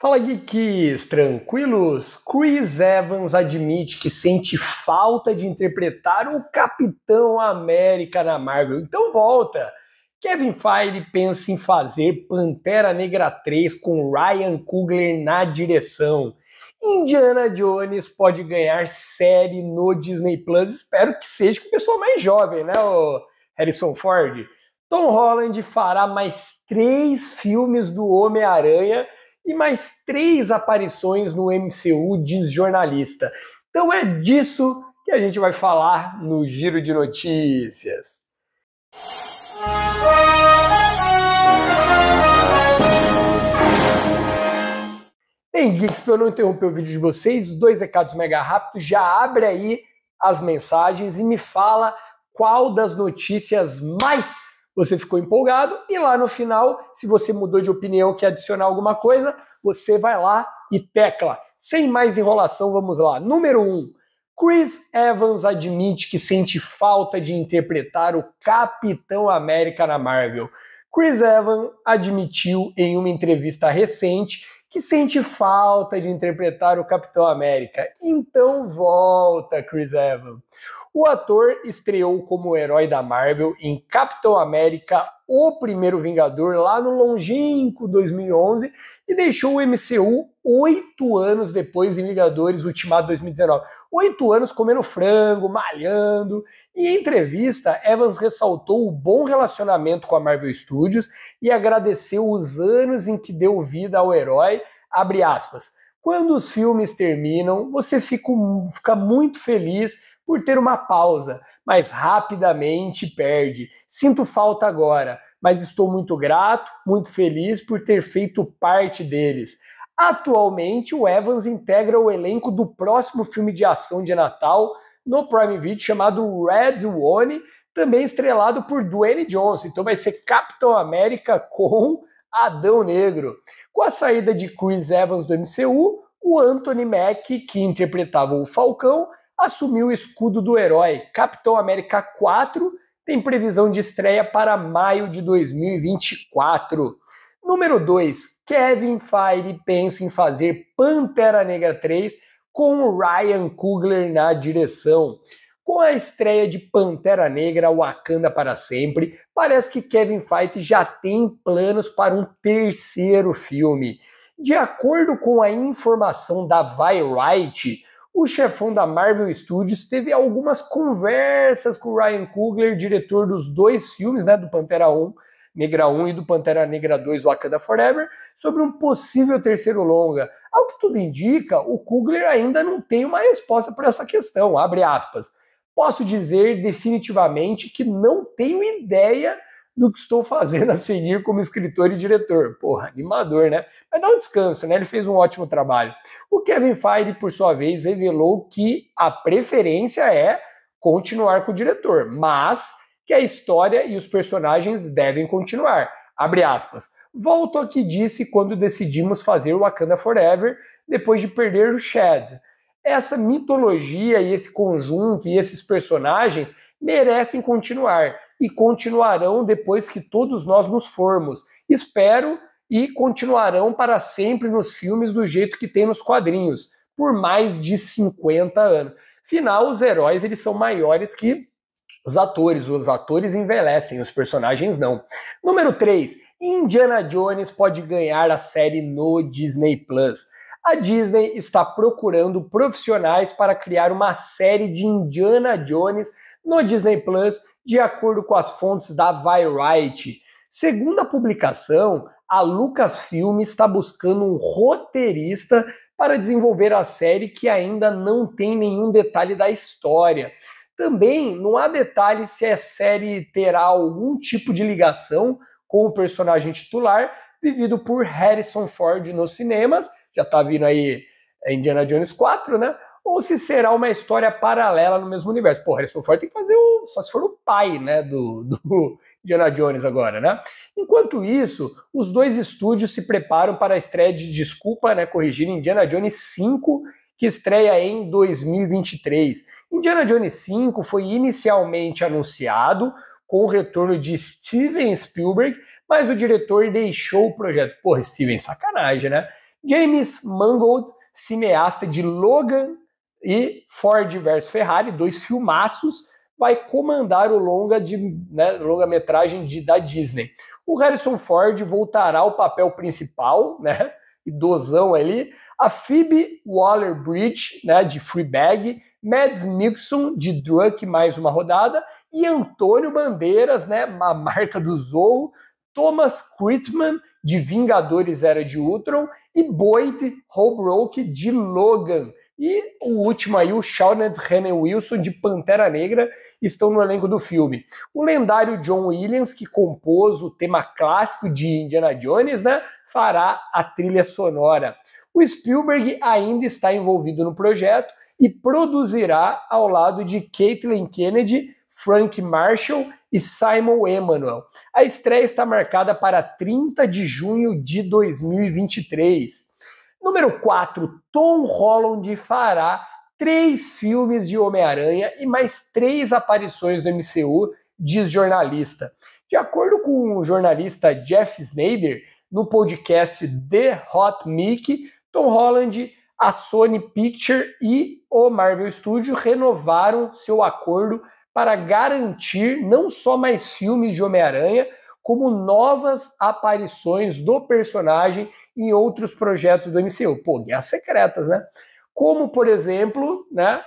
Fala geeks, tranquilos? Chris Evans admite que sente falta de interpretar o Capitão América na Marvel. Então volta. Kevin Feige pensa em fazer Pantera Negra 3 com Ryan Coogler na direção. Indiana Jones pode ganhar série no Disney Plus. Espero que seja com o pessoal mais jovem, né, o Harrison Ford? Tom Holland fará mais três filmes do Homem-Aranha e mais três aparições no MCU de jornalista. Então é disso que a gente vai falar no Giro de Notícias. Bem, Geeks, para eu não interromper o vídeo de vocês, dois recados mega rápidos. Já abre aí as mensagens e me fala qual das notícias mais você ficou empolgado e lá no final, se você mudou de opinião, quer adicionar alguma coisa, você vai lá e tecla. Sem mais enrolação, vamos lá. Número 1. Um, Chris Evans admite que sente falta de interpretar o Capitão América na Marvel. Chris Evans admitiu em uma entrevista recente que sente falta de interpretar o Capitão América. Então volta, Chris Evans. O ator estreou como herói da Marvel em Capitão América, o primeiro Vingador, lá no longínquo 2011 e deixou o MCU oito anos depois em Vingadores Ultimato 2019. Oito anos comendo frango, malhando. E em entrevista, Evans ressaltou o bom relacionamento com a Marvel Studios e agradeceu os anos em que deu vida ao herói, abre aspas. Quando os filmes terminam, você fica muito feliz por ter uma pausa, mas rapidamente perde. Sinto falta agora, mas estou muito grato, muito feliz por ter feito parte deles. Atualmente, o Evans integra o elenco do próximo filme de ação de Natal no Prime Video chamado Red One, também estrelado por Dwayne Johnson. Então vai ser Capitão América com Adão Negro. Com a saída de Chris Evans do MCU, o Anthony Mack, que interpretava o Falcão, assumiu o escudo do herói. Capitão América 4 tem previsão de estreia para maio de 2024. Número 2, Kevin Feige pensa em fazer Pantera Negra 3 com Ryan Coogler na direção. Com a estreia de Pantera Negra Wakanda para sempre, parece que Kevin Feige já tem planos para um terceiro filme. De acordo com a informação da Variety, o chefão da Marvel Studios teve algumas conversas com o Ryan Coogler, diretor dos dois filmes, né, do Pantera 1, Negra 1 e do Pantera Negra 2, Wakanda Forever, sobre um possível terceiro longa. Ao que tudo indica, o Coogler ainda não tem uma resposta para essa questão, abre aspas. Posso dizer definitivamente que não tenho ideia do que estou fazendo a seguir como escritor e diretor. Porra, animador, né? Mas dá um descanso, né? Ele fez um ótimo trabalho. O Kevin Feige, por sua vez, revelou que a preferência é continuar com o diretor, mas que a história e os personagens devem continuar. Abre aspas. Volto ao que disse quando decidimos fazer Wakanda Forever, depois de perder o Shed. Essa mitologia e esse conjunto e esses personagens merecem continuar e continuarão depois que todos nós nos formos. Espero e continuarão para sempre nos filmes do jeito que tem nos quadrinhos, por mais de 50 anos. Final, os heróis eles são maiores que os atores, os atores envelhecem, os personagens não. Número 3, Indiana Jones pode ganhar a série no Disney Plus. A Disney está procurando profissionais para criar uma série de Indiana Jones no Disney Plus, de acordo com as fontes da Variety. Segundo a publicação, a Lucasfilm está buscando um roteirista para desenvolver a série que ainda não tem nenhum detalhe da história. Também não há detalhe se a série terá algum tipo de ligação com o personagem titular, vivido por Harrison Ford nos cinemas, já está vindo aí Indiana Jones 4, né? ou se será uma história paralela no mesmo universo. Porra, Harrison Ford tem que fazer o. só se for o pai, né, do, do Indiana Jones agora, né? Enquanto isso, os dois estúdios se preparam para a estreia de Desculpa, né, corrigir Indiana Jones 5, que estreia em 2023. Indiana Jones 5 foi inicialmente anunciado com o retorno de Steven Spielberg, mas o diretor deixou o projeto. Porra, Steven, sacanagem, né? James Mangold, cineasta de Logan, e Ford versus Ferrari, dois filmaços, vai comandar o longa de né, longa-metragem da Disney. O Harrison Ford voltará ao papel principal, né? Idosão ali. A Phoebe Waller-Bridge, né, de Freebag, Mads Mikkelsen de Drunk mais uma rodada e Antônio Bandeiras, né, a marca do Zorro, Thomas Critman, de Vingadores Era de Ultron e Boyd Holbrook de Logan. E o último aí, o Shawned Henry Wilson, de Pantera Negra, estão no elenco do filme. O lendário John Williams, que compôs o tema clássico de Indiana Jones, né, fará a trilha sonora. O Spielberg ainda está envolvido no projeto e produzirá ao lado de Caitlin Kennedy, Frank Marshall e Simon Emmanuel. A estreia está marcada para 30 de junho de 2023. Número 4, Tom Holland fará três filmes de Homem-Aranha e mais três aparições do MCU, diz jornalista. De acordo com o jornalista Jeff Snyder, no podcast The Hot Mic, Tom Holland, a Sony Picture e o Marvel Studio renovaram seu acordo para garantir não só mais filmes de Homem-Aranha, como novas aparições do personagem em outros projetos do MCU. Pô, guerras secretas, né? Como, por exemplo, né?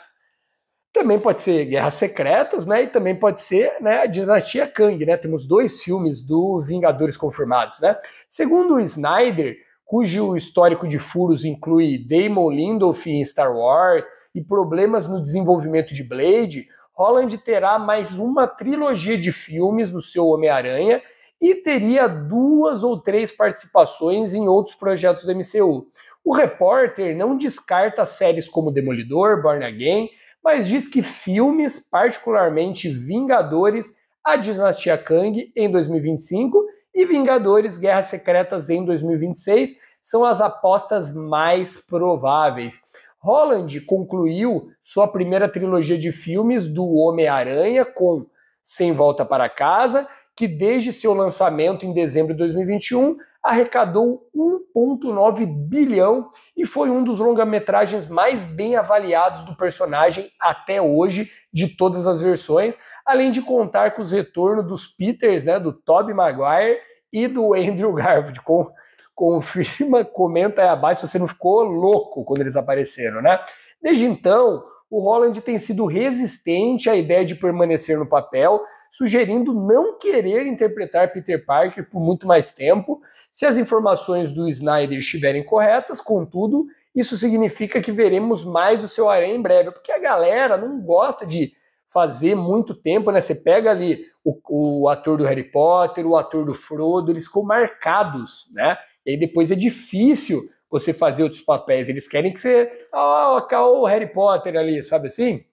Também pode ser Guerras Secretas, né? E também pode ser né, a Dinastia Kang, né? Temos dois filmes do Vingadores confirmados, né? Segundo o Snyder, cujo histórico de furos inclui Damon Lindolf em Star Wars e problemas no desenvolvimento de Blade, Holland terá mais uma trilogia de filmes do seu Homem-Aranha e teria duas ou três participações em outros projetos do MCU. O repórter não descarta séries como Demolidor, Born Again, mas diz que filmes, particularmente Vingadores, A Dinastia Kang em 2025 e Vingadores Guerras Secretas em 2026 são as apostas mais prováveis. Holland concluiu sua primeira trilogia de filmes do Homem-Aranha com Sem Volta para Casa que desde seu lançamento em dezembro de 2021 arrecadou 1,9 bilhão e foi um dos longa-metragens mais bem avaliados do personagem até hoje, de todas as versões, além de contar com os retornos dos Peters, né, do Tobey Maguire e do Andrew Garfield, com confirma, comenta aí abaixo se você não ficou louco quando eles apareceram, né? Desde então, o Holland tem sido resistente à ideia de permanecer no papel, sugerindo não querer interpretar Peter Parker por muito mais tempo, se as informações do Snyder estiverem corretas, contudo, isso significa que veremos mais o seu aranha em breve, porque a galera não gosta de fazer muito tempo, né? Você pega ali o, o, ator do Harry Potter, o ator do Frodo, eles ficam marcados, né? E aí depois é difícil você fazer outros papéis. Eles querem que você. Ah, oh, o Harry Potter ali, sabe assim?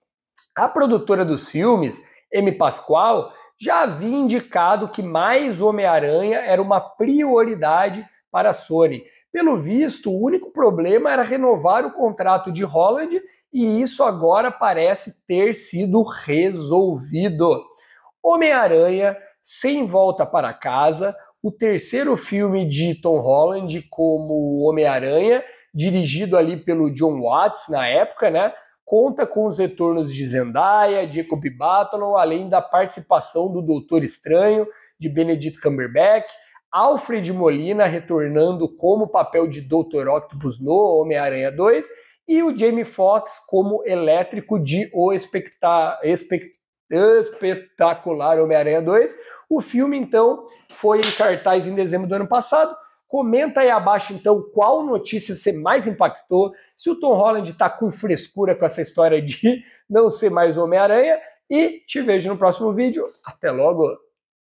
A produtora dos filmes, M. Pascoal já havia indicado que mais Homem-Aranha era uma prioridade para a Sony. Pelo visto, o único problema era renovar o contrato de Holland e isso agora parece ter sido resolvido. Homem-Aranha sem volta para casa, o terceiro filme de Tom Holland como Homem-Aranha, dirigido ali pelo John Watts na época, né? conta com os retornos de Zendaya, Jacob Batalon, além da participação do Doutor Estranho, de Benedict Cumberbatch, Alfred Molina retornando como papel de Dr. Octopus no Homem-Aranha 2 e o Jamie Foxx como elétrico de O Especta Espect Espetacular Homem-Aranha 2. O filme, então, foi em cartaz em dezembro do ano passado, Comenta aí abaixo, então, qual notícia você mais impactou, se o Tom Holland está com frescura com essa história de não ser mais Homem-Aranha. E te vejo no próximo vídeo. Até logo!